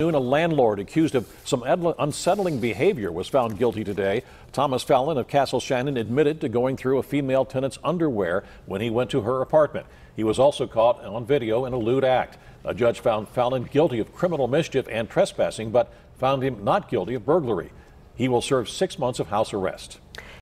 Noon, a landlord accused of some unsettling behavior was found guilty today. Thomas Fallon of Castle Shannon admitted to going through a female tenant's underwear when he went to her apartment. He was also caught on video in a lewd act. A judge found Fallon guilty of criminal mischief and trespassing, but found him not guilty of burglary. He will serve six months of house arrest.